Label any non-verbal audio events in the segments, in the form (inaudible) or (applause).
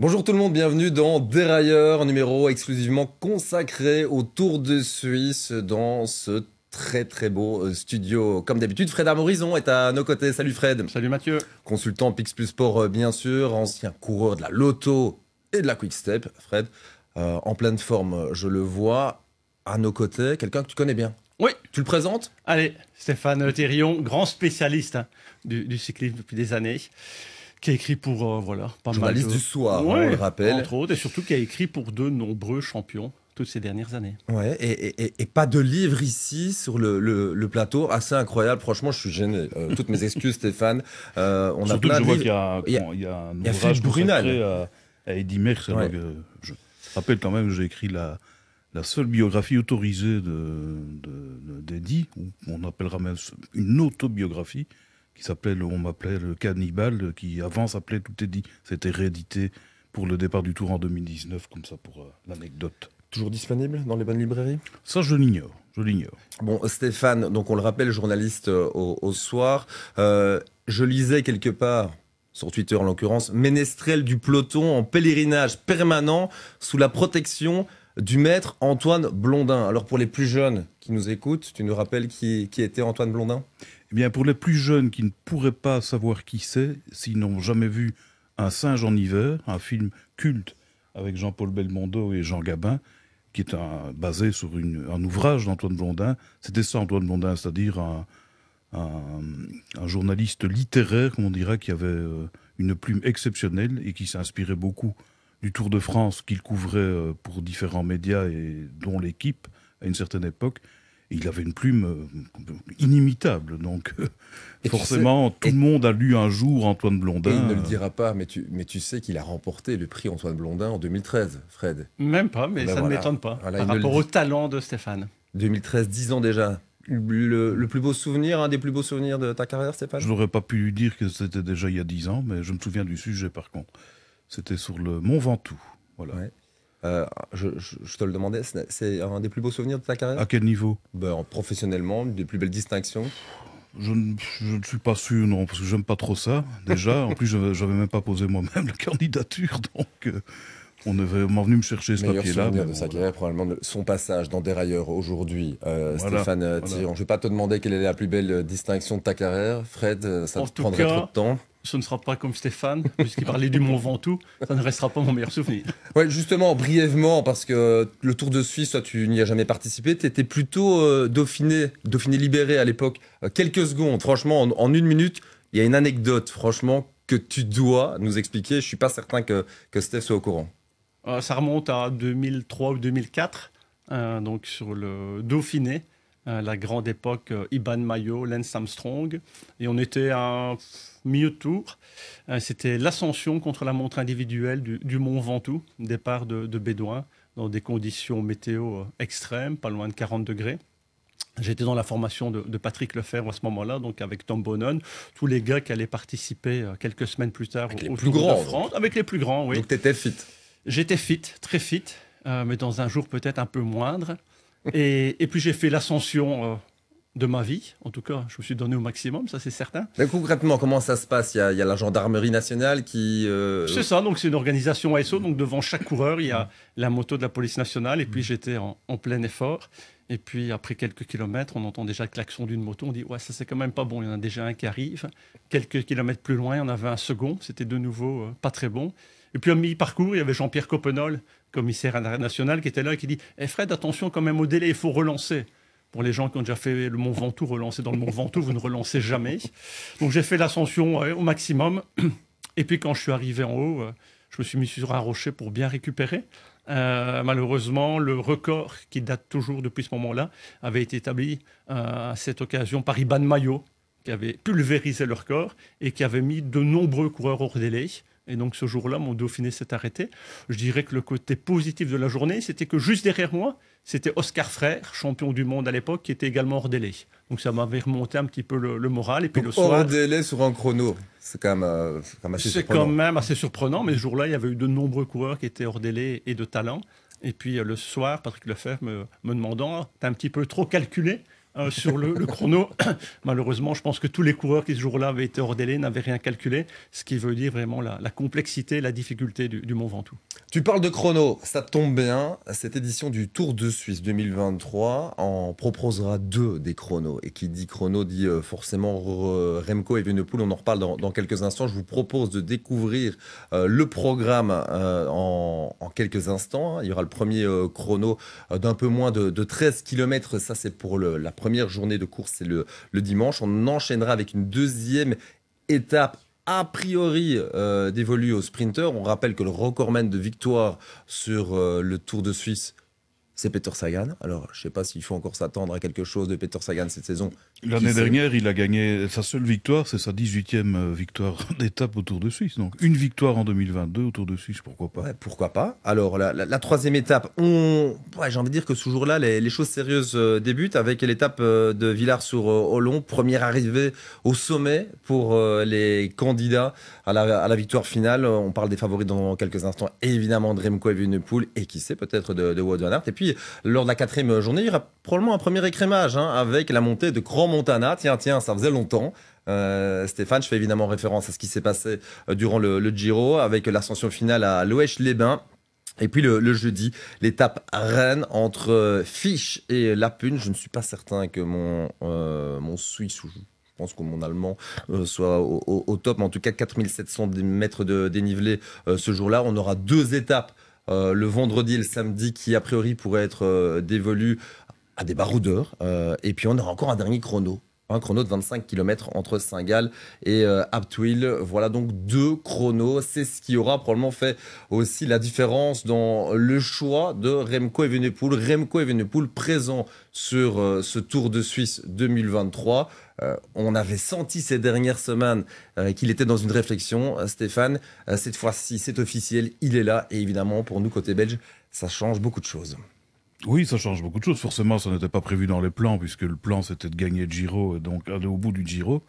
Bonjour tout le monde, bienvenue dans Dérailleur, numéro exclusivement consacré au Tour de Suisse dans ce très très beau euh, studio. Comme d'habitude, Fred Amorison est à nos côtés. Salut Fred. Salut Mathieu. Consultant Pix Plus Sport, euh, bien sûr, ancien coureur de la Loto et de la Quick Step. Fred, euh, en pleine forme, je le vois. À nos côtés, quelqu'un que tu connais bien. Oui. Tu le présentes Allez, Stéphane Thérion, grand spécialiste hein, du cyclisme depuis des années qui a écrit pour euh, voilà, pas mal de... du soir, hein, on le rappelle. Entre autres, et surtout qui a écrit pour de nombreux champions toutes ces dernières années. Ouais, et, et, et pas de livre ici sur le, le, plateau, assez ah, incroyable. Franchement, je suis gêné. Euh, toutes mes excuses, (laughs) Stéphane. Euh, on a que je vois qu'il y, a un y a ouvrage à, à, Eddie euh, je rappelle quand même j'ai écrit la, la seule biographie autorisée d'Eddie, de, de, ou on appellera même une autobiographie, qui s'appelait, on m'appelait le cannibale, qui avant s'appelait Tout est dit. C'était réédité pour le départ du tour en 2019, comme ça pour euh, l'anecdote. Toujours disponible dans les bonnes librairies Ça, je l'ignore. Je l'ignore. Bon, Stéphane, donc on le rappelle, journaliste euh, au, soir. Euh, je lisais quelque part sur Twitter en l'occurrence, ménestrel du peloton en pèlerinage permanent sous la protection du maître Antoine Blondin. Alors pour les plus jeunes qui nous écoutent, tu nous rappelles qui, qui était Antoine Blondin eh pour les plus jeunes qui ne pourraient pas savoir qui c'est, s'ils n'ont jamais vu Un singe en hiver, un film culte avec Jean-Paul Belmondo et Jean Gabin, qui est basé sur un ouvrage d'Antoine Blondin. C'était ça, Antoine Blondin, c'est-à-dire un, journaliste littéraire, comme on dirait, qui avait euh, une plume exceptionnelle et qui s'inspirait beaucoup du Tour de France qu'il couvrait euh, pour différents médias et dont l'équipe à une certaine époque il avait une plume euh, inimitable, donc euh, forcément, tout le monde a lu un jour Antoine Blondin. il ne le euh. dira pas, mais tu, sais qu'il a remporté le prix Antoine Blondin en 2013, Fred. Même pas, mais eh ben ça ne m'étonne pas, par rapport au talent de Stéphane. 2013, 10 ans déjà. Le, plus beau souvenir, un des plus beaux souvenirs de ta carrière, Stéphane Je n'aurais pas pu lui dire que c'était déjà il y a 10 ans, mais je me souviens du sujet par contre. C'était sur le Mont Ventoux. Voilà. Euh, je, te le demandais, c'est un des plus beaux souvenirs de ta carrière À quel niveau ben, Professionnellement, des plus belles distinctions je, ne suis pas sûr, non, parce que j'aime pas trop ça, déjà. (laughs) en plus, je n'avais même pas posé moi-même la candidature, donc euh, on est vraiment venu me chercher ce papier-là. souvenir de sa carrière, probablement son passage dans Dérailleur aujourd'hui, euh, Stéphane Thiron. Je ne vais pas te demander quelle est la plus belle distinction de ta carrière, Fred, ça te prendrait trop de temps ce ne sera pas comme Stéphane, puisqu'il parlait du Mont Ventoux, ça ne restera pas mon meilleur souvenir. Ouais, justement, brièvement, parce que le Tour de Suisse, toi, tu n'y as jamais participé, tu étais plutôt euh, Dauphiné, Dauphiné libéré à l'époque, euh, quelques secondes. Franchement, en, une minute, il y a une anecdote, franchement, que tu dois nous expliquer. Je ne suis pas certain que, que Steph soit au courant. Euh, ça remonte à 2003 ou 2004, donc sur le Dauphiné. la grande époque, Iban Mayo, Lance Armstrong. Et on était à milieu de tour. C'était l'ascension contre la montre individuelle du, Mont Ventoux, départ de, Bédouin, dans des conditions météo euh, extrêmes, pas loin de 40 degrés. J'étais dans la formation de, Patrick Lefebvre à ce moment-là, donc avec Tom Bonon, tous les gars qui allaient participer euh, quelques semaines plus tard au, Tour plus de France, avec les plus grands, oui. Donc tu étais fit J'étais fit, très fit, euh, mais dans un jour peut-être un peu moindre. Et, puis j'ai fait l'ascension de ma vie. En tout cas, je me suis donné au maximum, ça c'est certain. Mais concrètement, comment ça se passe il y, a, la gendarmerie nationale qui... Euh, c'est ça, donc c'est une organisation ASO, donc devant chaque coureur, il y a la moto de la police nationale, et puis j'étais en, plein effort. Et puis après quelques kilomètres, on entend déjà le klaxon d'une moto, on dit ouais ça c'est quand même pas bon, il y en a déjà un qui arrive. Quelques kilomètres plus loin, on avait un second, c'était de nouveau euh, pas très bon. Et puis à mi-parcours, il y avait Jean-Pierre Coppenol, commissaire national, qui était là et qui dit hey eh, Fred, attention quand même au délai, il faut relancer ». Pour les gens qui ont déjà fait le Mont Ventoux, relancer dans le Mont Ventoux, vous ne relancez jamais. Donc j'ai fait l'ascension au maximum. Et puis quand je suis arrivé en haut, euh, je me suis mis sur un rocher pour bien récupérer. Euh, malheureusement, le record qui date toujours depuis ce moment-là avait été établi euh, à cette occasion par Iban Mayo, qui avait pulvérisé leur corps et qui avait mis de nombreux coureurs hors délai. Et donc ce jour-là, mon Dauphiné s'est arrêté. Je dirais que le côté positif de la journée, c'était que juste derrière moi, c'était Oscar Frère, champion du monde à l'époque, qui était également hors délai. Donc ça m'avait remonté un petit peu le, moral. Et puis le soir, hors délai sur un chrono, c'est quand, même, euh, assez surprenant. C'est quand même assez surprenant, mais ce jour-là, il y avait eu de nombreux coureurs qui étaient hors délai et de talent. Et puis euh, le soir, Patrick Lefebvre me, me demandant, t'es un petit peu trop calculé euh, sur le, chrono. (coughs) Malheureusement, je pense que tous les coureurs qui ce jour-là avaient été hors délai n'avaient rien calculé, ce qui veut dire vraiment la, complexité, la difficulté du, du, Mont Ventoux. Tu parles de chrono, ça tombe bien. Cette édition du Tour de Suisse 2023 en proposera deux des chronos. Et qui dit chrono dit euh, forcément Remco et On en reparle dans, quelques instants. Je vous propose de découvrir euh, le programme en, quelques instants. Il y aura le premier chrono d'un peu moins de, 13 km. Ça, c'est pour la première première journée de course, c'est le, dimanche. On enchaînera avec une deuxième étape a priori euh, dévolue au au sprinter. On rappelle que le recordman de victoire sur euh, le Tour de Suisse, c'est Peter Sagan. Alors, je ne sais pas s'il faut encore s'attendre à quelque chose de Peter Sagan cette saison. L'année dernière, il a gagné sa seule victoire, c'est sa 18e euh, victoire (laughs) d'étape autour de Suisse. Donc, une victoire en 2022 autour de Suisse, pourquoi pas Pourquoi pas Alors, la, troisième étape, on... j'ai envie de dire que ce jour-là, les, choses sérieuses euh, débutent avec l'étape euh, de villars sur ollon première arrivée au sommet pour les candidats à la, victoire finale. On parle des favoris dans quelques instants, évidemment, Remco Evenepoel et qui sait, peut-être de, de Wout van Aert. Et puis, lors de la quatrième journée. Il y aura probablement un premier écrémage hein, avec la montée de Grand Montana. Tiens, tiens, ça faisait longtemps. Euh, Stéphane, je fais évidemment référence à ce qui s'est passé euh, durant le, Giro avec l'ascension finale à Loèche-les-Bains. Et puis le, jeudi, l'étape Rennes entre euh, Fiche et Lapune. Je ne suis pas certain que mon, mon Suisse ou je pense que mon allemand soit au, top, en tout cas 4700 mètres de dénivelé ce jour-là. On aura deux étapes euh, le vendredi et le samedi qui, a priori, pourraient être euh, dévolus à des baroudeurs. Euh, et puis, on aura encore un dernier chrono un chrono de 25 km entre Saint-Gall et euh, Voilà donc deux chronos. C'est ce qui aura probablement fait aussi la différence dans le choix de Remco Evenepoel. Remco Evenepoel présent sur ce Tour de Suisse 2023. Euh, on avait senti ces dernières semaines euh, qu'il était dans une réflexion. Euh, Stéphane, cette fois-ci, c'est officiel, il est là. Et évidemment, pour nous, côté belge, ça change beaucoup de choses. Oui, ça change beaucoup de choses. Forcément, ça n'était pas prévu dans les plans, puisque le plan, c'était de gagner le Giro et donc aller au bout du Giro.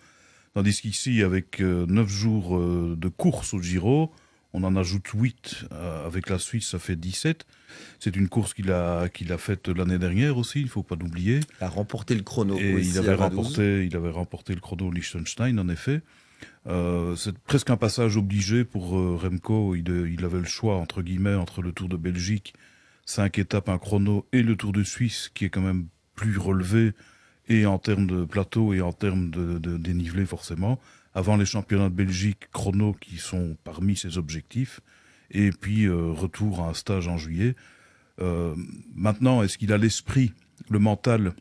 Tandis qu'ici, avec 9 jours de course au Giro, on en ajoute 8 euh, avec la Suisse, ça fait 17. C'est une course qu'il a, qu'il a faite l'année dernière aussi, il ne faut pas l'oublier. Il a remporté le chrono. il, avait remporté, il avait remporté le chrono Liechtenstein, en effet. Euh, c'est presque un passage obligé pour euh, Remco. Il, avait le choix, entre guillemets, entre le Tour de Belgique, 5 étapes, un chrono, et le Tour de Suisse, qui est quand même plus relevé, et en termes de plateau, et en termes de dénivelé, forcément avant les championnats de Belgique, chrono qui sont parmi ses objectifs, et puis euh, retour à un stage en juillet. Euh, maintenant, est-ce qu'il a l'esprit, le mental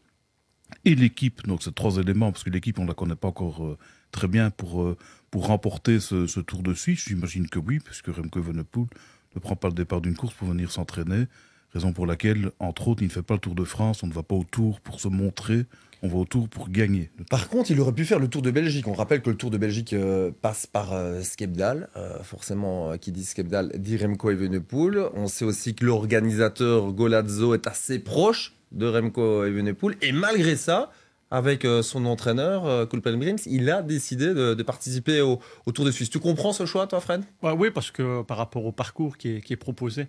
et l'équipe, donc ces trois éléments, parce que l'équipe, on ne la connaît pas encore euh, très bien, pour, pour remporter ce, Tour de Suisse J'imagine que oui, puisque Remco Evenepoel ne prend pas le départ d'une course pour venir s'entraîner. Raison pour laquelle, entre autres, il ne fait pas le Tour de France, on ne va pas au Tour pour se montrer, on va au Tour pour gagner. Par contre, il aurait pu faire le Tour de Belgique. On rappelle que le Tour de Belgique euh, passe par euh, Skepdal. Euh, forcément, qui dit Skepdal dit Remco Evenepoel. On sait aussi que l'organisateur Golazzo est assez proche de Remco Evenepoel. Et malgré ça, avec euh, son entraîneur, Kulpengrims, euh, il a décidé de, participer au, Tour de Suisse. Tu comprends ce choix, toi, Fred Oui, parce que euh, par rapport au parcours qui est, proposé,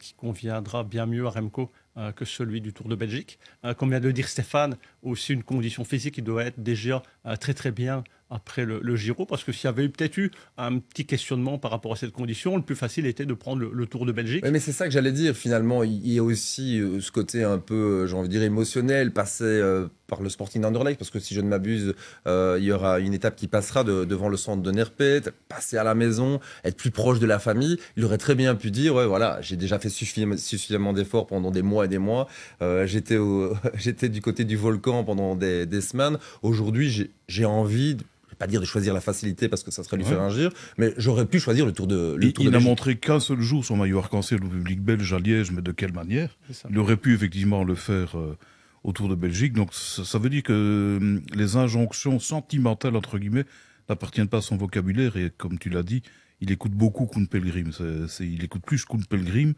qui conviendra bien mieux à Remco que celui du Tour de Belgique. comme vient de le dire Stéphane, aussi une condition physique qui doit être déjà très très bien après le, Giro, parce que s'il y avait peut-être eu un petit questionnement par rapport à cette condition, le plus facile était de prendre le, Tour de Belgique. Oui, mais c'est ça que j'allais dire, finalement, il, y a aussi ce côté un peu, j'ai envie de dire, émotionnel, passer par le Sporting d'Anderlecht, parce que si je ne m'abuse, euh, il y aura une étape qui passera devant le centre de Nerpet, passer à la maison, être plus proche de la famille. Il aurait très bien pu dire, ouais, voilà, j'ai déjà fait suffisamment, d'efforts pendant des mois et des mois. Euh, (laughs) j'étais, du côté du volcan pendant des, semaines. Aujourd'hui, j'ai, je envie de pas dire de choisir la facilité parce que ça serait lui faire faire injure, mais j'aurais pu choisir le tour de. Le il n'a montré qu'un seul jour son maillot arc en au public belge à Liège, mais de quelle manière Il aurait pu effectivement le faire. Euh, autour de Belgique. Donc ça, veut dire que hum, les injonctions sentimentales, entre guillemets, n'appartiennent pas à son vocabulaire. Et comme tu l'as dit, il écoute beaucoup Kuhn Pelgrim. il écoute plus Kuhn Pelgrim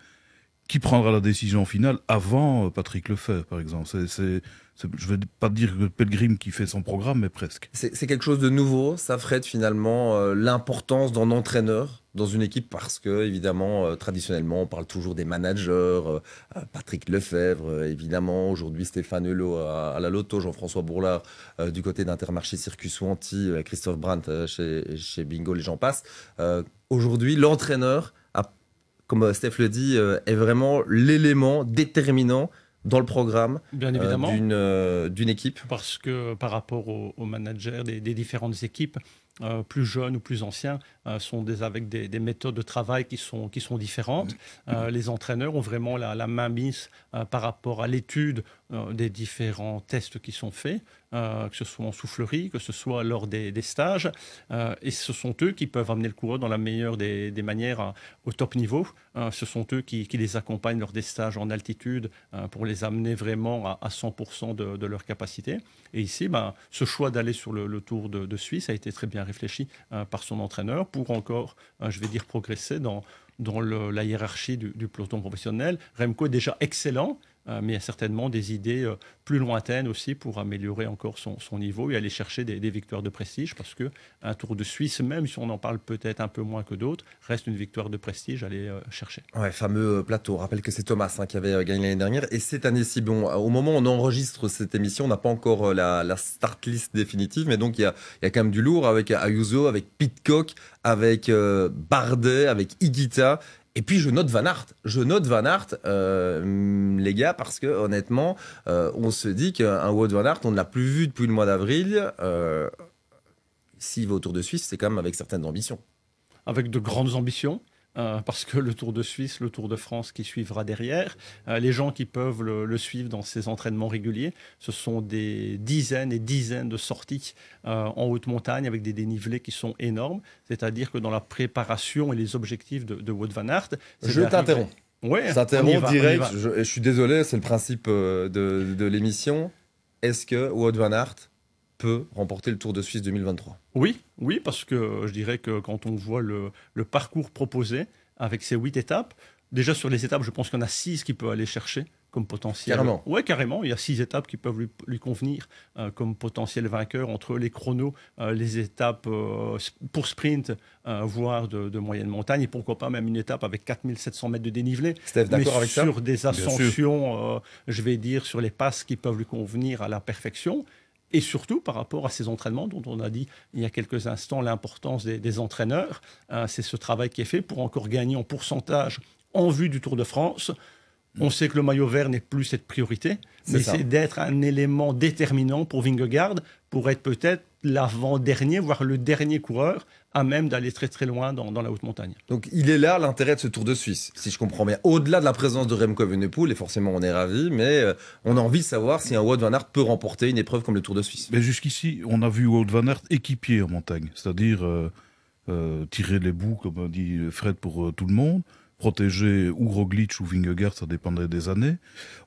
qui prendra la décision finale avant euh, Patrick Lefebvre, par exemple. C'est, je ne vais pas dire que Pellegrim qui fait son programme, mais presque. C'est quelque chose de nouveau. Ça ferait finalement euh, l'importance d'un entraîneur dans une équipe parce que, évidemment, euh, traditionnellement, on parle toujours des managers. Patrick Lefebvre, évidemment. Aujourd'hui, Stéphane Hulot à, la Loto, Jean-François Bourlard du côté d'Intermarché Circus Wanti. Christophe Brandt chez, chez Bingo, les gens passent. Aujourd'hui, l'entraîneur comme euh, Steph le dit, euh, est vraiment l'élément déterminant dans le programme euh, d'une, équipe Parce que par rapport aux, managers des, différentes équipes, plus jeunes ou plus anciens, sont avec des, méthodes de travail qui sont, qui sont différentes. les entraîneurs ont vraiment la, la main mise par rapport à l'étude euh, des différents tests qui sont faits, euh, que ce soit en soufflerie, que ce soit lors des, stages. Euh, et ce sont eux qui peuvent amener le coureur dans la meilleure des, manières au top niveau. ce sont eux qui, les accompagnent lors des stages en altitude pour les amener vraiment à, 100% de, leur capacité. Et ici, ben, ce choix d'aller sur le, Tour de, Suisse a été très bien réfléchi par son entraîneur pour encore, je vais dire, progresser dans, la hiérarchie du peloton professionnel. Remco est déjà excellent, euh, mais il y a certainement des idées euh, plus lointaines aussi pour améliorer encore son, son niveau et aller chercher des, des, victoires de prestige, parce que un Tour de Suisse, même si on en parle peut-être un peu moins que d'autres, reste une victoire de prestige à aller euh, chercher. Ouais, fameux plateau. rappelle que c'est Thomas hein, qui avait gagné l'année dernière, et cette année-ci, bon, au moment où on enregistre cette émission, on n'a pas encore la, la, start list définitive, mais donc il y, a, y a, quand même du lourd avec Ayuso, avec Pitcock, avec Bardet, avec Iguita et puis je note Van Aert, je note Van Aert, euh, les gars, parce que honnêtement, euh, on se dit qu'un Wout Van Aert, on ne l'a plus vu depuis le mois d'avril. Euh, s'il va autour de Suisse, c'est quand même avec certaines ambitions. Avec de grandes ambitions. Euh, parce que le Tour de Suisse, le Tour de France qui suivra derrière, euh, les gens qui peuvent le, suivre dans ses entraînements réguliers, ce sont des dizaines et dizaines de sorties euh, en haute montagne avec des dénivelés qui sont énormes. C'est-à-dire que dans la préparation et les objectifs de, de Wout van Aert, je t'interromps. Oui, t'interromps direct. Je, suis désolé, c'est le principe de, de l'émission. Est-ce que Wout van Aert remporter le Tour de Suisse 2023 Oui, oui, parce que euh, je dirais que quand on voit le, parcours proposé avec ces huit étapes, déjà sur les étapes, je pense qu'il y en a six qui peut aller chercher comme potentiel. Carrément. Ouais, carrément. Il y a six étapes qui peuvent lui, convenir euh, comme potentiel vainqueur entre les chronos, euh, les étapes pour sprint, voire de, moyenne montagne, et pourquoi pas même une étape avec 4700 mètres de dénivelé. mais sur des ascensions, je vais dire, sur les passes qui peuvent lui convenir à la perfection et surtout par rapport à ces entraînements dont on a dit il y a quelques instants l'importance des, entraîneurs. Hein, c'est ce travail qui est fait pour encore gagner en pourcentage en vue du Tour de France. On sait que le maillot vert n'est plus cette priorité, mais c'est d'être un élément déterminant pour Vingegaard, pour être peut-être l'avant-dernier, voire le dernier coureur à même d'aller très très loin dans, la haute montagne. Donc il est là l'intérêt de ce Tour de Suisse, si je comprends bien. Au-delà de la présence de Remco Evenepoel, et forcément on est ravi, mais euh, on a envie de savoir si un Wout van Aert peut remporter une épreuve comme le Tour de Suisse. Mais jusqu'ici, on a vu Wout van Aert équipier en montagne, c'est-à-dire euh, euh, tirer les bouts, comme dit Fred, pour tout le monde protéger ou Roglic ou Vingegaard, ça dépendrait des années.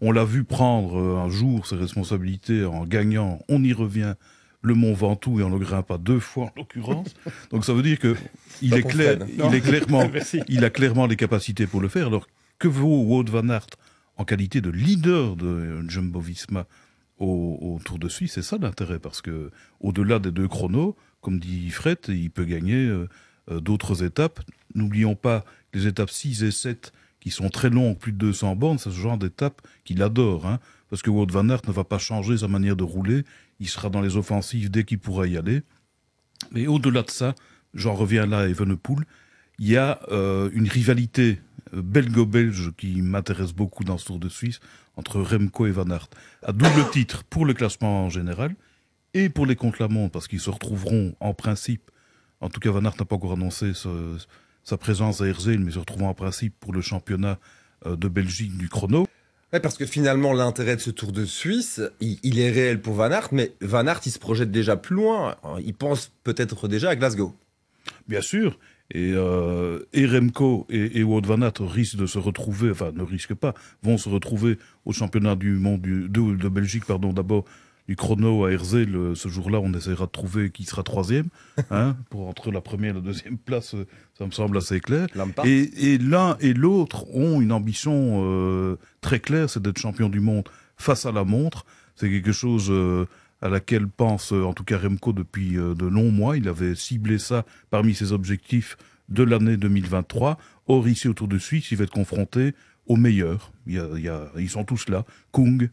On l'a vu prendre un jour ses responsabilités en gagnant, on y revient, le mont Ventoux et on le grimpe pas deux fois en l'occurrence. (laughs) Donc ça veut dire que il, est, clair, il est clairement, (laughs) il a clairement les capacités pour le faire. Alors que vaut Wout van Aert en qualité de leader de Jumbo-Visma au, Tour de Suisse C'est ça l'intérêt parce que au-delà des deux chronos, comme dit Fred, il peut gagner euh, euh, d'autres étapes. N'oublions pas les étapes 6 et 7 qui sont très longues, plus de 200 bornes, c'est ce genre d'étape qu'il adore. Hein, parce que Wout van Aert ne va pas changer sa manière de rouler, il sera dans les offensives dès qu'il pourra y aller. Mais au-delà de ça, j'en reviens là à Evenepoel, il y a euh, une rivalité euh, belgo-belge qui m'intéresse beaucoup dans ce Tour de Suisse entre Remco et Van Aert, à double (coughs) titre pour le classement en général et pour les contre la montre parce qu'ils se retrouveront en principe, en tout cas Van Aert n'a pas encore annoncé sa présence à Herzl, mais se retrouveront en principe pour le championnat euh, de Belgique du chrono parce que finalement, l'intérêt de ce Tour de Suisse, il, est réel pour Van Aert, mais Van Aert, il se projette déjà plus loin. Il pense peut-être déjà à Glasgow. Bien sûr. Et, euh, et Remco et, Wout Van Aert risquent de se retrouver, enfin ne risquent pas, vont se retrouver au championnat du monde de, de Belgique, pardon, d'abord du chrono à Herzl, ce jour-là, on essaiera de trouver qui sera troisième. (laughs) Hein, pour entre la première et la deuxième place, euh, ça me semble assez clair. Et, l'un et l'autre ont une ambition euh, très claire, c'est d'être champion du monde face à la montre. C'est quelque chose euh, à laquelle pense en tout cas Remco depuis de longs mois. Il avait ciblé ça parmi ses objectifs de l'année 2023. Or, ici, autour de Suisse, il va être confronté aux meilleurs. ils sont tous là. Kung,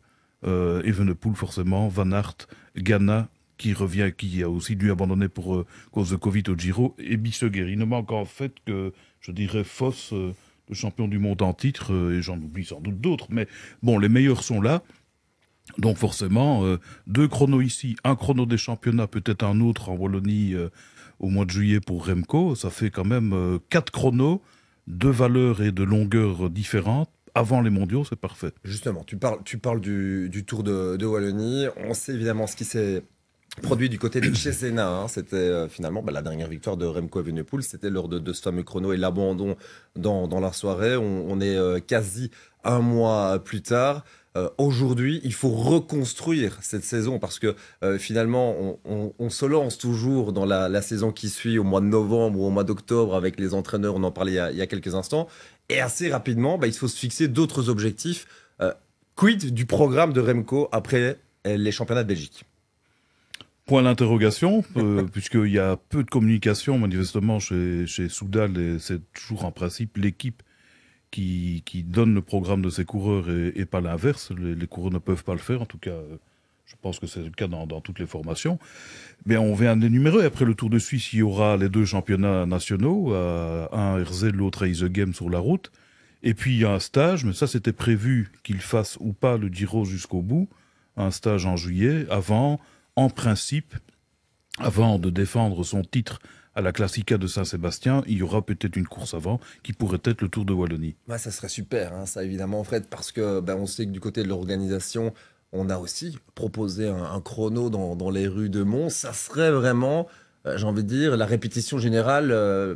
euh, Evenepoel forcément, Van Aert, Ghana qui revient, qui a aussi dû abandonner pour euh, cause de Covid au Giro, et Bisseguer. Il ne manque en fait que, je dirais, Foss, le euh, champion du monde en titre, euh, et j'en oublie sans doute d'autres, mais bon, les meilleurs sont là. Donc forcément, deux chronos ici, un chrono des championnats, peut-être un autre en Wallonie au mois de juillet pour Remco, ça fait quand même quatre chronos, de valeurs et de longueurs différentes, avant les mondiaux, c'est parfait. Justement, tu parles, du, Tour de, Wallonie. On sait évidemment ce qui s'est produit du côté de Chez (coughs) hein. C'était euh, finalement bah, la dernière victoire de Remco Evenepoel. C'était lors de, ce fameux chrono et l'abandon dans, dans, la soirée. On, est euh, quasi un mois plus tard. Euh, aujourd'hui, il faut reconstruire cette saison parce que finalement, on, se lance toujours dans la, saison qui suit au mois de novembre ou au mois d'octobre avec les entraîneurs, on en parlait il y a quelques instants, et assez rapidement, bah, il faut se fixer d'autres objectifs. Euh, quid du programme de Remco après euh, les championnats de Belgique Point d'interrogation, euh, (laughs) puisqu'il y a peu de communication, manifestement, chez, chez Soudal, c'est toujours en principe l'équipe qui, donne le programme de ses coureurs et, pas l'inverse. Les, coureurs ne peuvent pas le faire, en tout cas. Je pense que c'est le cas dans, toutes les formations. Mais on vient d'énumérer. Après le Tour de Suisse, il y aura les deux championnats nationaux, euh, un à Herzé, l'autre à Isegem sur la route. Et puis il y a un stage, mais ça c'était prévu qu'il fasse ou pas le Giro jusqu'au bout, un stage en juillet, avant, en principe, avant de défendre son titre à la Classica de Saint-Sébastien, il y aura peut-être une course avant qui pourrait être le Tour de Wallonie. Bah, ça serait super, hein, ça évidemment, Fred, parce que ben, on sait que du côté de l'organisation, on a aussi proposé un, chrono dans, dans, les rues de Mons. Ça serait vraiment euh, j'ai envie de dire, la répétition générale, euh,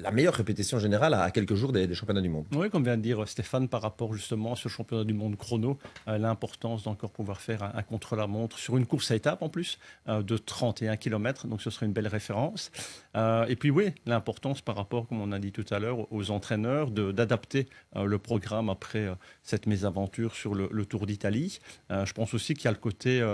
la meilleure répétition générale à, quelques jours des, championnats du monde. Oui, comme vient de dire Stéphane, par rapport justement à ce championnat du monde chrono, euh, l'importance d'encore pouvoir faire un, contre-la-montre sur une course à étapes en plus de 31 km, donc ce serait une belle référence. et puis oui, l'importance par rapport, comme on a dit tout à l'heure, aux entraîneurs d'adapter le programme après cette mésaventure sur le, le Tour d'Italie. je pense aussi qu'il y a le côté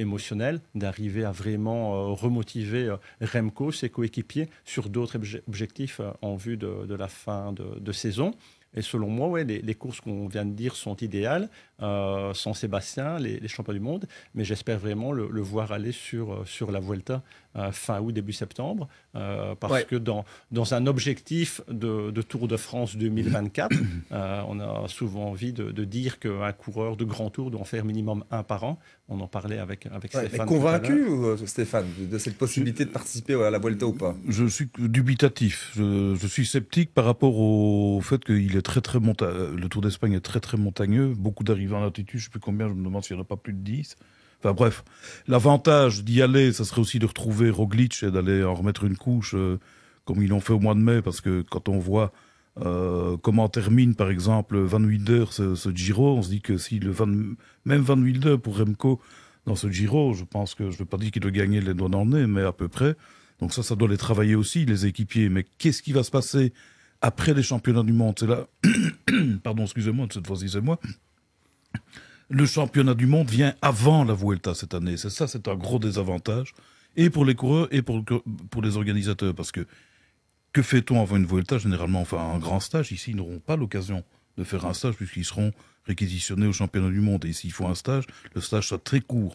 émotionnel d'arriver à vraiment remotiver euh, Remco, ses coéquipiers, sur d'autres objectifs euh, en vue de, la fin de, saison. Et selon moi, ouais, les courses qu'on vient de dire sont idéales. Euh, sans Sébastien, les, champions du monde. Mais j'espère vraiment le, voir aller sur, euh, sur la Vuelta euh, fin août, début septembre. parce que dans, dans un objectif de, Tour de France 2024, (coughs) on a souvent envie de, dire qu'un coureur de grand tour doit en faire minimum un par an. On en parlait avec, avec ouais, Stéphane. Convaincu, Stéphane, de cette possibilité de participer à la Vuelta ou pas Je suis dubitatif. Je, suis sceptique par rapport au fait qu'il est très, très monta Le Tour d'Espagne est très, très montagneux. Beaucoup d'arrivées en altitude, je ne sais plus combien, je me demande s'il n'y en a pas plus de 10. Enfin bref, l'avantage d'y aller, ça serait aussi de retrouver Roglic et d'aller en remettre une couche, euh, comme ils l'ont fait au mois de mai, parce que quand on voit euh, comment termine par exemple Van Wilder ce, ce, Giro, on se dit que si le même Van Wilder pour Remco dans ce Giro, je pense que je ne veux pas dire qu'il doit gagner les doigts dans nez, mais à peu près. Donc ça, ça doit les travailler aussi, les équipiers. Mais qu'est-ce qui va se passer après les championnats du monde C'est là, (coughs) pardon, excusez-moi, cette fois-ci c'est moi le championnat du monde vient avant la Vuelta cette année. C'est ça, c'est un gros désavantage, et pour les coureurs et pour, les organisateurs, parce que que fait-on avant une Vuelta Généralement, enfin, un grand stage. Ici, ils n'auront pas l'occasion de faire un stage puisqu'ils seront réquisitionnés au championnat du monde. Et s'il faut un stage, le stage sera très court.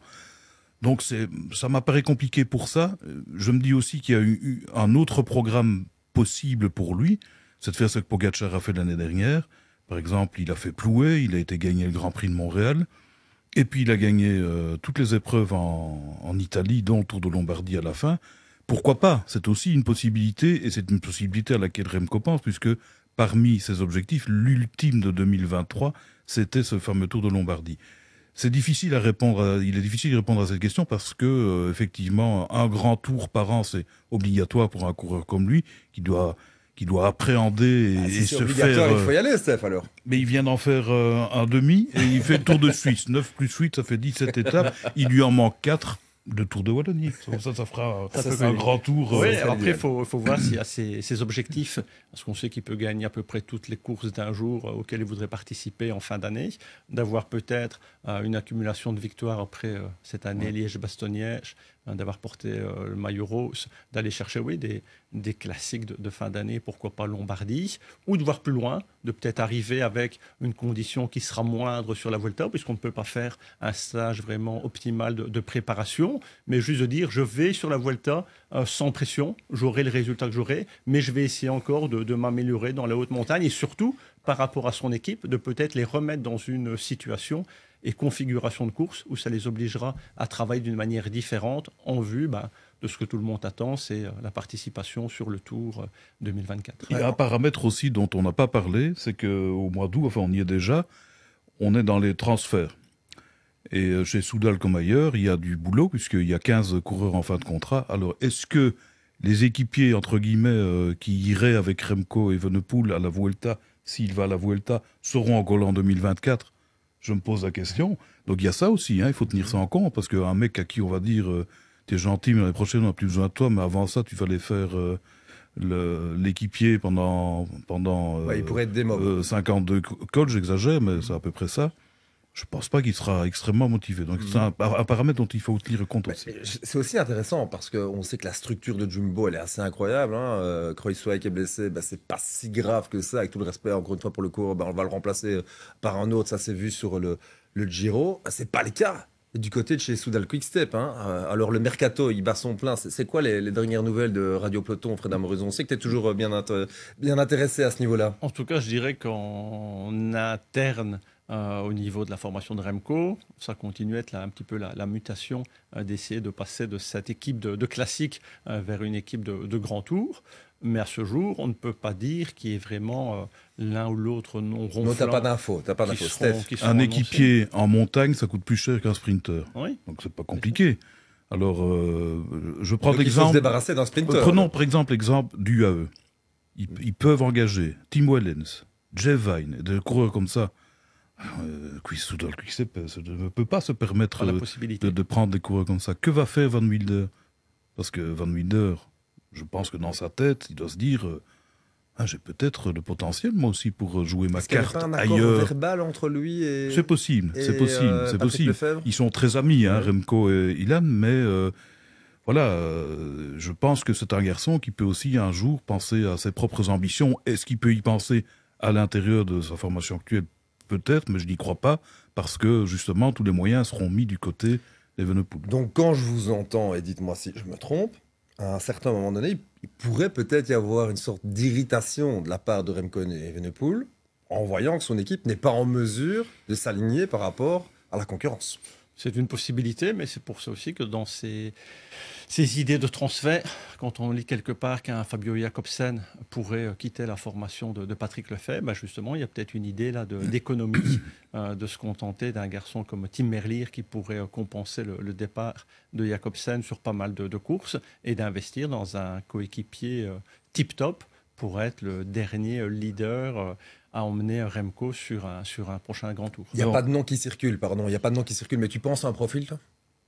Donc ça m'apparaît compliqué pour ça. Je me dis aussi qu'il y a eu un autre programme possible pour lui, c'est de faire ce que Pogacar a fait l'année dernière, par exemple, il a fait plouer, il a été gagné le Grand Prix de Montréal, et puis il a gagné euh, toutes les épreuves en, Italie, dont le Tour de Lombardie à la fin. Pourquoi pas C'est aussi une possibilité, et c'est une possibilité à laquelle Remco pense, puisque parmi ses objectifs, l'ultime de 2023, c'était ce fameux Tour de Lombardie. C'est difficile à répondre. il est difficile de répondre à cette question parce que euh, effectivement, un grand tour par an, c'est obligatoire pour un coureur comme lui qui doit il doit appréhender et, ah, se faire... se faire. Il faut euh, y aller, Steph, alors. Mais il vient d'en faire euh, un demi et il fait le tour de Suisse. 9 (laughs) plus 8, ça fait 17 étapes. Il lui en manque 4 de Tour de Wallonie. Ça, fera un grand tour. Euh, après, il faut, voir s'il y a ses, objectifs. Parce qu'on sait qu'il peut gagner à peu près toutes les courses d'un jour auxquelles il voudrait participer en fin d'année. D'avoir peut-être une accumulation de victoires après cette année Liège-Bastogne-Liège, Hein, d'avoir porté euh, le maillot rose, d'aller chercher oui, des, des classiques de, fin d'année, pourquoi pas Lombardie, ou de voir plus loin, de peut-être arriver avec une condition qui sera moindre sur la volta puisqu'on ne peut pas faire un stage vraiment optimal de, préparation, mais juste de dire je vais sur la Vuelta euh, sans pression, j'aurai le résultat que j'aurai, mais je vais essayer encore de, de m'améliorer dans la haute montagne et surtout par rapport à son équipe, de peut-être les remettre dans une situation et configuration de course où ça les obligera à travailler d'une manière différente en vue ben, de ce que tout le monde attend, c'est euh, la participation sur le Tour 2024. Euh, il y a un paramètre aussi dont on n'a pas parlé, c'est qu'au mois d'août, enfin on y est déjà, on est dans les transferts. Et euh, chez Soudal comme ailleurs, il y a du boulot puisqu'il y a 15 coureurs en fin de contrat. Alors est-ce que les équipiers, entre guillemets, qui iraient avec Remco et Venepoul à la Vuelta, s'il va à la Vuelta, seront en Gaulle en 2024 je me pose la question. Donc il y a ça aussi, hein, il faut tenir ça en compte, parce qu'un mec à qui on va dire euh, t'es gentil, mais l'année prochaine on n'a plus besoin de toi, mais avant ça tu fallais faire euh, l'équipier pendant pendant il euh, pourrait être 52 cols, j'exagère, mais c'est à peu près ça je pense pas qu'il sera extrêmement motivé. Donc c'est mm. un, paramètre dont il faut tenir compte aussi. C'est aussi intéressant parce qu'on sait que la structure de Jumbo, elle est assez incroyable. Hein. Euh, qui est blessé, bah, c'est pas si grave que ça, avec tout le respect, encore une fois, pour le cours, bah, on va le remplacer euh, par un autre, ça s'est vu sur le, le Giro. Ce c'est pas le cas du côté de chez Soudal Quickstep. Hein. Euh, alors le mercato, il bat son plein. C'est quoi les, dernières nouvelles de Radio Peloton, Fred Amorison On sait que tu es toujours euh, bien, bien intéressé à ce niveau-là. En tout cas, je dirais qu'en interne, euh, au niveau de la formation de Remco. Ça continue à être là, un petit peu la, mutation euh, d'essayer de passer de cette équipe de, classique euh, vers une équipe de, grand tour. Mais à ce jour, on ne peut pas dire qui est vraiment l'un ou l'autre non ronflant. Non, t'as pas d'infos, pas d'infos. Un équipier en montagne, ça coûte plus cher qu'un sprinter. Oui. Donc c'est pas compliqué. Alors, je prends l'exemple. se d'un Prenons par exemple l'exemple du AE. Ils, ils, peuvent engager Tim Wellens, Jeff Vine, des coureurs comme ça je euh, ne peut pas se permettre de, prendre des coureurs comme ça. Que va faire Van Wilder Parce que Van Wilder, je pense que dans sa tête, il doit se dire euh, ah, j'ai peut-être le potentiel moi aussi pour jouer ma carte ailleurs. entre lui et C'est possible, c'est possible, euh, c'est possible. Ils sont très amis hein, Remco et Ilan mais voilà, je pense que c'est un garçon qui peut aussi un jour penser à ses propres ambitions. Est-ce qu'il peut y penser à l'intérieur de sa formation actuelle peut-être, mais je n'y crois pas, parce que justement, tous les moyens seront mis du côté d'Evenepoel. Donc quand je vous entends, et dites-moi si je me trompe, à un certain moment donné, il pourrait peut-être y avoir une sorte d'irritation de la part de et Evenepoel en voyant que son équipe n'est pas en mesure de s'aligner par rapport à la concurrence. C'est une possibilité, mais c'est pour ça aussi que dans ces ces idées de transfert, quand on lit quelque part qu'un Fabio Jacobsen pourrait euh, quitter la formation de, Patrick Lefebvre, bah, justement, il y a peut-être une idée là mm. d'économie, (coughs) euh, de, se contenter d'un garçon comme Tim Merlier qui pourrait euh, compenser le, départ de Jacobsen sur pas mal de, courses et d'investir dans un coéquipier tip-top pour être le dernier leader. à emmener Remco sur un, prochain grand tour. Il n'y a pas de nom qui circule, pardon. Il n'y a pas de nom qui circule, mais tu penses à un profil,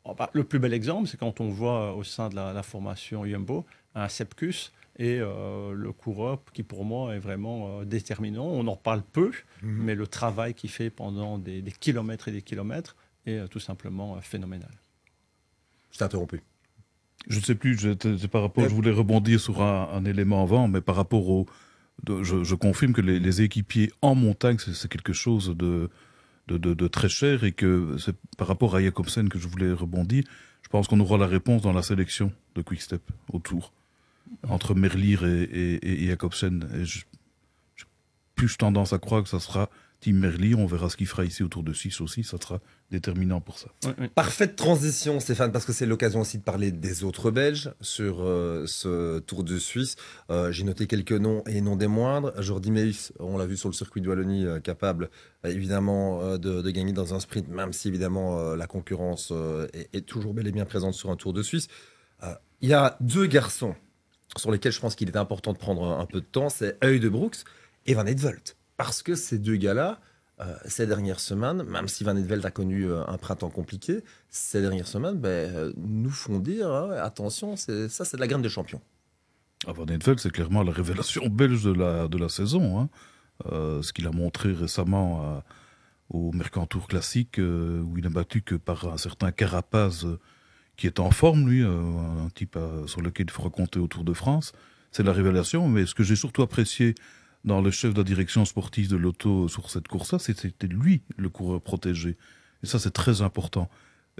Oh, bah, le plus bel exemple, c'est quand on voit euh, au sein de la, formation Yumbo un Sepkus et euh, le coureur qui pour moi est vraiment euh, déterminant. On en parle peu, mhm. mais le travail qu'il fait pendant des, kilomètres et des kilomètres est euh, tout simplement phénoménal. C'est t'ai interrompu. Je ne sais plus, je, par rapport, je voulais rebondir sur un, élément avant, mais par rapport au... je, confirme que les équipiers en montagne, c'est quelque chose de, de, très cher et que c'est par rapport à Jacobsen que je voulais rebondir. Je pense qu'on aura la réponse dans la sélection de Quickstep step autour, entre Merlire et, et, et Jacobsen. Et je, plus tendance à croire que ça sera Tim Merli. On verra ce qu'il fera ici autour de 6 aussi. Ça sera déterminant pour ça. Parfaite transition, Stéphane, parce que c'est l'occasion aussi de parler des autres Belges sur euh, ce Tour de Suisse. Euh, j'ai noté quelques noms et non des moindres. Jordi Meus, on l'a vu sur le circuit de Wallonie, euh, capable évidemment de, gagner dans un sprint, même si évidemment la concurrence est, toujours bel et bien présente sur un Tour de Suisse. Il y a deux garçons sur lesquels je pense qu'il est important de prendre un peu de temps, c'est de Brooks et Van Edvold parce que ces deux gars-là, euh, ces dernières semaines, même si Van Edveld a connu euh, un printemps compliqué, ces dernières semaines ben, euh, nous font dire hein, attention, ça c'est de la graine de champion. Ah, Van Edveld, c'est clairement la révélation belge de la, de la saison. Hein. ce qu'il a montré récemment au Mercantour classique, où il n'a battu que par un certain Carapaz qui est en forme, lui, un type sur lequel il faut raconter autour de France. C'est la révélation, mais ce que j'ai surtout apprécié dans le chef de la direction sportive de l'auto sur cette course-là, c'était lui le coureur protégé. Et ça, c'est très important.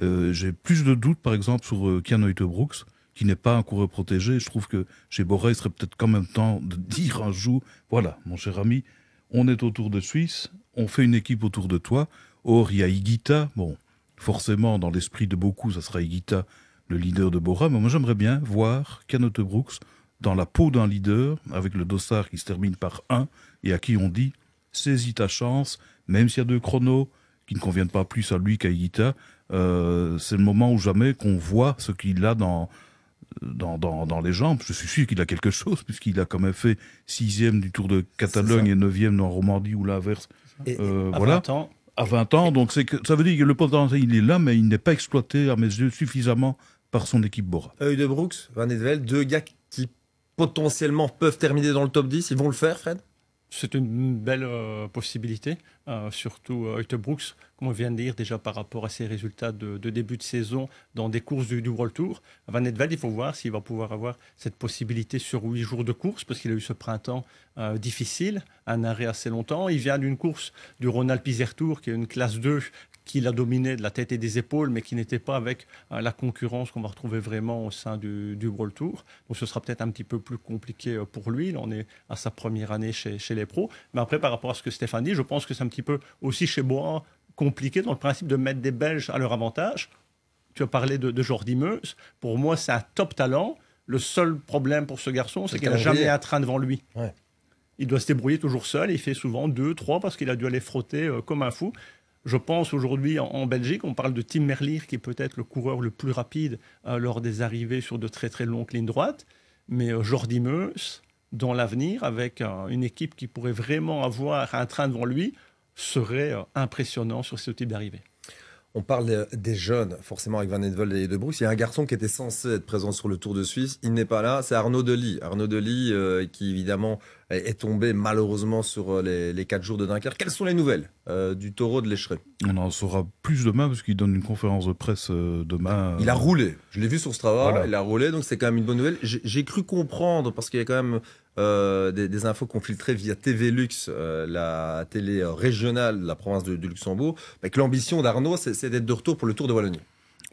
Euh, j'ai plus de doutes, par exemple, sur euh, Kian Brooks, qui n'est pas un coureur protégé. Je trouve que chez Boré, il serait peut-être quand même temps de dire un jour voilà, mon cher ami, on est autour de Suisse, on fait une équipe autour de toi. Or, il y a Igita. Bon, forcément, dans l'esprit de beaucoup, ça sera Igita, le leader de Bora. Mais moi, j'aimerais bien voir Kian Brooks dans la peau d'un leader, avec le dossard qui se termine par 1, et à qui on dit saisis ta chance, même s'il y a deux chronos qui ne conviennent pas plus à lui qu'à Iguita, euh, c'est le moment où jamais qu'on voit ce qu'il a dans, dans, dans, les jambes. Je suis sûr qu'il a quelque chose, puisqu'il a quand même fait sixième du Tour de Catalogne et neuvième dans Romandie ou l'inverse. Euh, voilà. À 20 ans, donc ça veut dire que le potentiel il est là, mais il n'est pas exploité à mes yeux suffisamment par son équipe Bora. de Brooks, Van Edvel, deux gars qui potentiellement peuvent terminer dans le top 10 Ils vont le faire, Fred c'est une belle euh, possibilité, euh, surtout euh, Brooks, comme on vient de dire déjà par rapport à ses résultats de, début de saison dans des courses du, World Tour. Van Edveld, il faut voir s'il va pouvoir avoir cette possibilité sur huit jours de course, parce qu'il a eu ce printemps euh, difficile, un arrêt assez longtemps. Il vient d'une course du Ronald Pizer Tour, qui est une classe 2 qui la dominé de la tête et des épaules, mais qui n'était pas avec euh, la concurrence qu'on va retrouver vraiment au sein du, du Tour. Donc ce sera peut-être un petit peu plus compliqué euh, pour lui. Là, on est à sa première année chez, les pros. Mais après, par rapport à ce que Stéphane dit, je pense que c'est un petit peu aussi chez moi compliqué dans le principe de mettre des Belges à leur avantage. Tu as parlé de, Jordi Meuse. Pour moi, c'est un top talent. Le seul problème pour ce garçon, c'est qu'il n'a jamais un train devant lui. Il doit se débrouiller toujours seul. Il fait souvent deux, trois parce qu'il a dû aller frotter euh, comme un fou. Je pense aujourd'hui en, Belgique, on parle de Tim Merlier qui est peut-être le coureur le plus rapide euh, lors des arrivées sur de très très longues lignes droites, mais euh, Jordi Meus, dans l'avenir, avec euh, une équipe qui pourrait vraiment avoir un train devant lui, serait impressionnant sur ce type d'arrivée. On parle euh, des jeunes, forcément, avec Van Velde et De Bruce. Il y a un garçon qui était censé être présent sur le Tour de Suisse. Il n'est pas là. C'est Arnaud Delis. Arnaud Delis, euh, qui évidemment est tombé malheureusement sur euh, les, quatre jours de Dunkerque. Quelles sont les nouvelles du taureau de l'Écheret On en saura plus demain parce qu'il donne une conférence de presse demain. Il a roulé. Je l'ai vu sur ce travail. Il a roulé, donc c'est quand même une bonne nouvelle. J'ai cru comprendre parce qu'il y a quand même euh, des, infos qu'on filtrait via TV Lux, euh, la télé euh, régionale de la province du de Luxembourg, avec l'ambition d'Arnaud, c'est d'être de retour pour le Tour de Wallonie.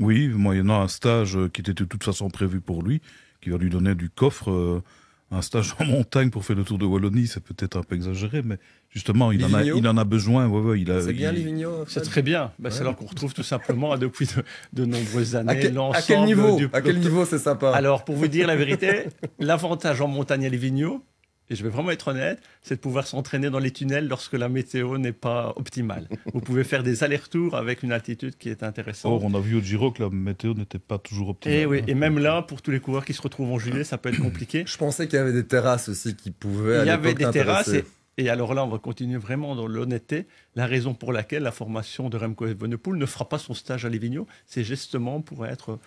Oui, moyennant un stage qui était de toute façon prévu pour lui, qui va lui donner du coffre un stage en montagne pour faire le tour de Wallonie, c'est peut-être un peu exagéré, mais justement, il, en a, il en a, besoin. il a, c'est bien, Livigno C'est très bien. Bah, c'est alors qu'on retrouve tout simplement depuis de, nombreuses années à quel, à quel niveau, à quel niveau c'est sympa Alors, pour vous dire la vérité, l'avantage en montagne à Livigno, et je vais vraiment être honnête, c'est de pouvoir s'entraîner dans les tunnels lorsque la météo n'est pas optimale. (laughs) Vous pouvez faire des allers-retours avec une altitude qui est intéressante. Or, on a vu au Giro que la météo n'était pas toujours optimale. Eh et, hein. même là, pour tous les coureurs qui se retrouvent en juillet, ça peut être compliqué. Je pensais qu'il y avait des terrasses aussi qui pouvaient. Il y avait des terrasses. Et, alors là, on va continuer vraiment dans l'honnêteté. La raison pour laquelle la formation de Remco Evenepoel ne fera pas son stage à Livigno, c'est justement pour être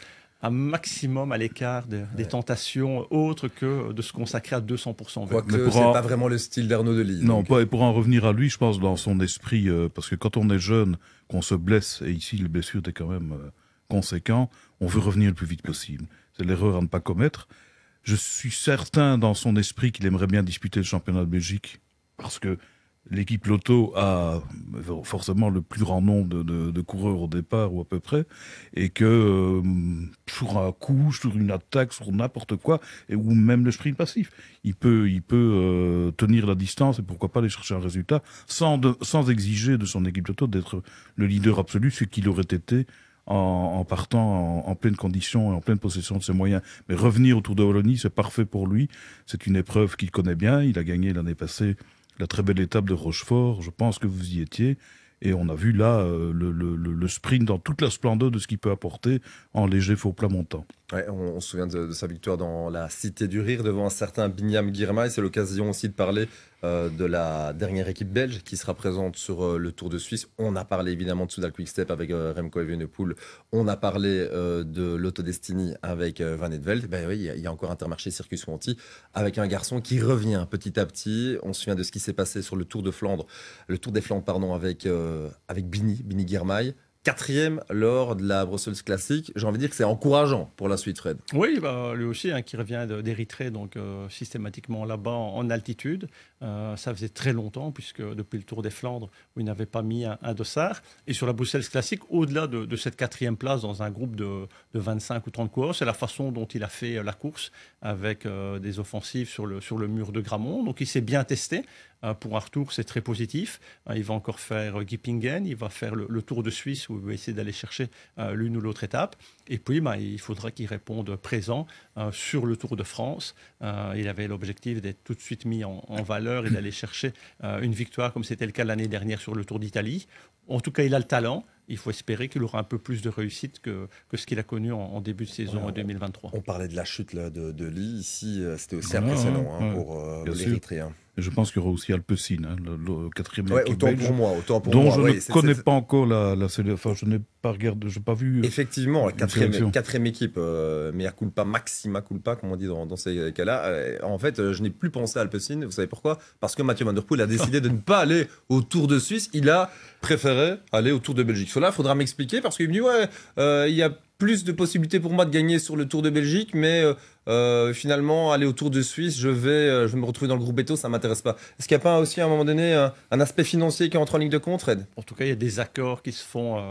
un maximum à l'écart des tentations autres que de se consacrer à 200% Ce que c'est pas vraiment le style d'Arnaud Delis. Non, et pour en revenir à lui, je pense, dans son esprit, euh, parce que quand on est jeune, qu'on se blesse, et ici, le blessure étaient quand même euh, conséquent, on veut revenir le plus vite possible. C'est l'erreur à ne pas commettre. Je suis certain, dans son esprit, qu'il aimerait bien disputer le championnat de Belgique, parce que L'équipe Lotto a euh, forcément le plus grand nombre de, coureurs au départ ou à peu près, et que euh, sur un coup, sur une attaque, sur n'importe quoi, ou même le sprint passif, il peut, il peut euh, tenir la distance et pourquoi pas aller chercher un résultat sans, sans exiger de son équipe Lotto d'être le leader absolu, ce qu'il aurait été en, partant en, pleine condition et en pleine possession de ses moyens. Mais revenir autour de Wallonie, c'est parfait pour lui. C'est une épreuve qu'il connaît bien. Il a gagné l'année passée la très belle étape de Rochefort, je pense que vous y étiez, et on a vu là euh, le, le, sprint dans toute la splendeur de ce qu'il peut apporter en léger faux plat montant on, se souvient de, sa victoire dans la Cité du Rire devant un certain Binyam Girma c'est l'occasion aussi de parler euh, de la dernière équipe belge qui sera présente sur euh, le Tour de Suisse. On a parlé évidemment de Soudal Quick-Step avec euh, Remco Evenepoel, on a parlé de l'Autodestiny avec Van Edveld. Ben oui, il y, a encore Intermarché Circus Monti avec un garçon qui revient petit à petit. On se souvient de ce qui s'est passé sur le Tour de Flandre, le Tour des Flandres pardon avec avec Bini, Bini quatrième lors de la Brussels Classic, J'ai envie de dire que c'est encourageant pour la suite, Fred. Oui, bah, lui aussi, hein, qui revient d'Érythrée, donc euh, systématiquement là-bas en, altitude. Euh, ça faisait très longtemps, puisque depuis le Tour des Flandres, où il n'avait pas mis un, dossard. Et sur la Bruxelles Classic, au-delà de, cette quatrième place dans un groupe de, 25 ou 30 coureurs, c'est la façon dont il a fait euh, la course avec des offensives sur le, mur de Gramont. Donc il s'est bien testé. pour un retour, c'est très positif. Il va encore faire Gippingen, il va faire le Tour de Suisse où essayer d'aller chercher euh, l'une ou l'autre étape. Et puis, bah, il faudra qu'il réponde présent hein, sur le Tour de France. Euh, il avait l'objectif d'être tout de suite mis en, valeur et d'aller chercher euh, une victoire comme c'était le cas l'année dernière sur le Tour d'Italie. En tout cas, il a le talent il faut espérer qu'il aura un peu plus de réussite que, ce qu'il a connu en, début de saison en 2023. On parlait de la chute de, de ici, c'était aussi impressionnant hein, pour euh, je pense qu'il y aura aussi Alpecin, hein, le, quatrième ouais, autant pour moi, autant pour dont je ne connais pas encore la, la Enfin, je n'ai pas regardé, je n'ai pas vu. Euh, Effectivement, la quatrième, équipe, euh, mea culpa, maxima culpa, comme on dit dans, ces cas-là. Euh, en fait, euh, je n'ai plus pensé à Alpecin. Vous savez pourquoi Parce que Mathieu Van Der Poel a décidé de ne pas aller au Tour de Suisse. Il a préféré aller au Tour de Belgique. Cela, faudra m'expliquer parce qu'il me dit ouais, il y a plus de possibilités pour moi de gagner sur le Tour de Belgique, mais euh, euh, finalement, aller au Tour de Suisse, je vais, euh, je me retrouver dans le groupe Beto, ça ne m'intéresse pas. Est-ce qu'il n'y a pas aussi, à un moment donné, un, aspect financier qui entre en ligne de compte, Red En tout cas, il y a des accords qui se font,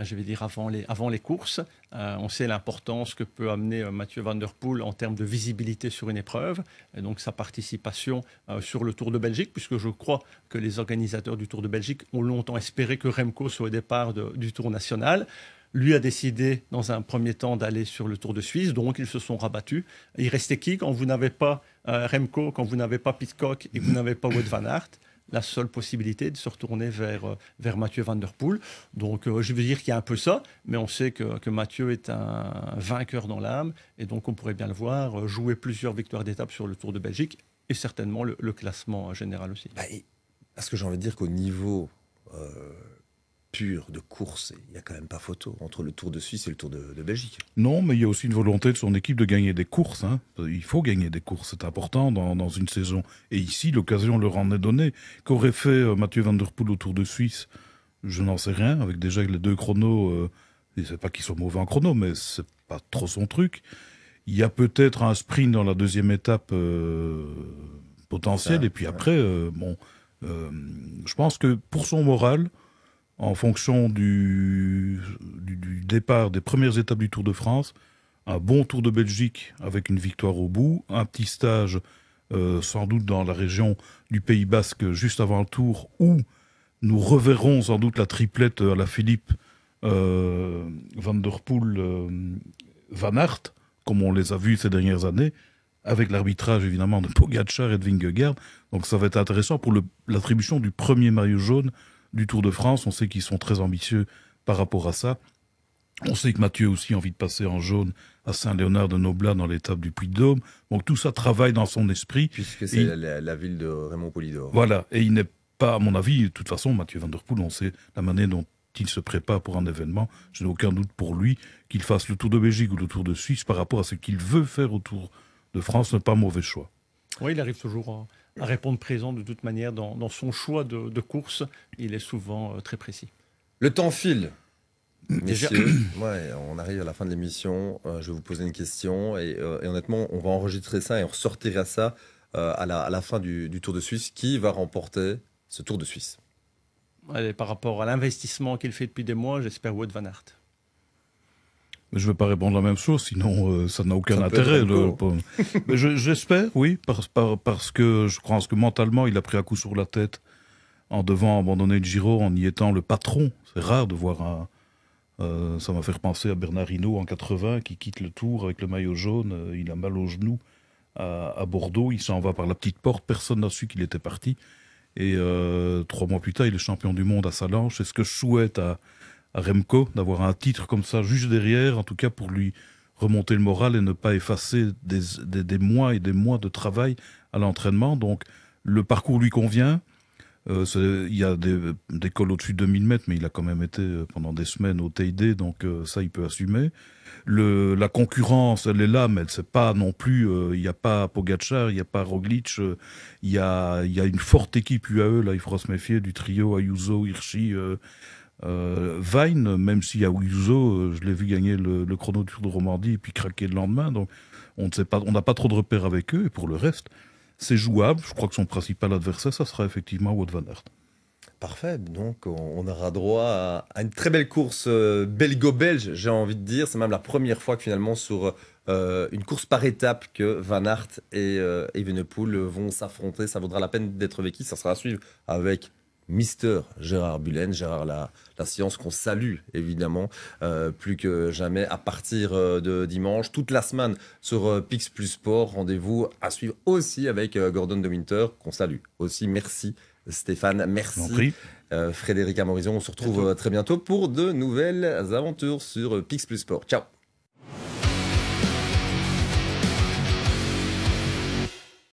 je vais dire, avant les, avant les courses. on sait l'importance que peut amener Mathieu Van Der Poel en termes de visibilité sur une épreuve, et donc sa participation sur le Tour de Belgique, puisque je crois que les organisateurs du Tour de Belgique ont longtemps espéré que Remco soit au départ du Tour national. Lui a décidé, dans un premier temps, d'aller sur le Tour de Suisse, donc ils se sont rabattus. Il restait qui quand vous n'avez pas euh, Remco, quand vous n'avez pas Pitcock et vous n'avez pas Wout van Aert la seule possibilité de se retourner vers, euh, vers Mathieu Van Der Poel. Donc, euh, je veux dire qu'il y a un peu ça, mais on sait que, Mathieu est un vainqueur dans l'âme, et donc on pourrait bien le voir jouer plusieurs victoires d'étape sur le Tour de Belgique, et certainement le, classement général aussi. Bah, parce que j'ai envie de dire qu'au niveau pure de course, il n'y a quand même pas photo entre le Tour de Suisse et le Tour de, Belgique. Non, mais il y a aussi une volonté de son équipe de gagner des courses. Hein. Il faut gagner des courses, c'est important dans, une saison. Et ici, l'occasion leur en est donnée. Qu'aurait fait euh, Mathieu Van Der Poel au Tour de Suisse Je n'en sais rien, avec déjà les deux chronos. ne euh, c'est pas qu'ils sont mauvais en chrono, mais c'est pas trop son truc. Il y a peut-être un sprint dans la deuxième étape euh, potentielle, et puis après, bon, je pense que pour son moral, en fonction du, départ des premières étapes du Tour de France, un bon Tour de Belgique avec une victoire au bout, un petit stage euh, sans doute dans la région du Pays Basque juste avant le Tour, où nous reverrons sans doute la triplette à la Philippe euh, Van Der Poel, euh, Van Aert, comme on les a vus ces dernières années, avec l'arbitrage évidemment de Pogacar et de Vingegaard. Donc ça va être intéressant pour l'attribution du premier maillot jaune du Tour de France. On sait qu'ils sont très ambitieux par rapport à ça. On sait que Mathieu aussi envie de passer en jaune à Saint-Léonard de Noblat dans l'étape du Puy-de-Dôme. Donc tout ça travaille dans son esprit. Puisque c'est la, ville de Raymond Polidor. Voilà, et il n'est pas, à mon avis, de toute façon, Mathieu Van Der Poel, on sait la manière dont il se prépare pour un événement. Je n'ai aucun doute pour lui qu'il fasse le Tour de Belgique ou le Tour de Suisse par rapport à ce qu'il veut faire au Tour de France, n'est pas mauvais choix. Oui, il arrive toujours hein à répondre présent de toute manière dans, son choix de, course. Il est souvent euh, très précis. Le temps file. (coughs) on arrive à la fin de l'émission. Euh, je vais vous poser une question euh, et, honnêtement, on va enregistrer ça et on ressortira ça à la, à, la, fin du, Tour de Suisse. Qui va remporter ce Tour de Suisse par rapport à l'investissement qu'il fait depuis des mois, j'espère Wout Van Aert je ne vais pas répondre la même chose, sinon euh, ça n'a aucun intérêt. (laughs) Mais j'espère, oui, parce que je pense que mentalement, il a pris un coup sur la tête en devant abandonner le Giro, en y étant le patron. C'est rare de voir un. Euh, ça m'a fait penser à Bernard Hinault en 80 qui quitte le tour avec le maillot jaune. Euh, il a mal aux genou à, Bordeaux. Il s'en va par la petite porte. Personne n'a su qu'il était parti. Et trois mois plus tard, il est champion du monde à lanche. C'est ce que je souhaite à, Remco d'avoir un titre comme ça juste derrière, en tout cas pour lui remonter le moral et ne pas effacer des, mois et des mois de travail à l'entraînement. Donc le parcours lui convient. Euh, il y a des, cols au-dessus de 2000 mètres, mais il a quand même été euh, pendant des semaines au TID, donc euh, ça, il peut assumer. la concurrence, elle est là, mais elle ne sait pas non plus. il n'y a pas Pogacar, il n'y a pas Roglic, il y a, une forte équipe UAE. Là, il faut se méfier du trio Ayuso, Hirschi, euh, même si à Wizo, euh, je l'ai vu gagner le, chrono Tour de Romandie et puis craquer le lendemain, donc on ne pas, n'a pas trop de repères avec eux. Et pour le reste, c'est jouable. Je crois que son principal adversaire, ça sera effectivement Wout van Aert. Parfait, donc on aura droit à une très belle course euh, belgo-belge, j'ai envie de dire. C'est même la première fois que finalement sur euh, une course par étape que Van Aert et euh, vont s'affronter. Ça vaudra la peine d'être vécu, ça sera à suivre avec Mister Gérard Bullen, Gérard la, la science qu'on salue évidemment euh, plus que jamais à partir euh, de dimanche, toute la semaine sur euh, Pix Plus Sport. Rendez-vous à suivre aussi avec Gordon de Winter qu'on salue aussi. Merci Stéphane, merci Frédéric Amorison. On se retrouve très bientôt pour de nouvelles aventures sur Pix Plus Sport. Ciao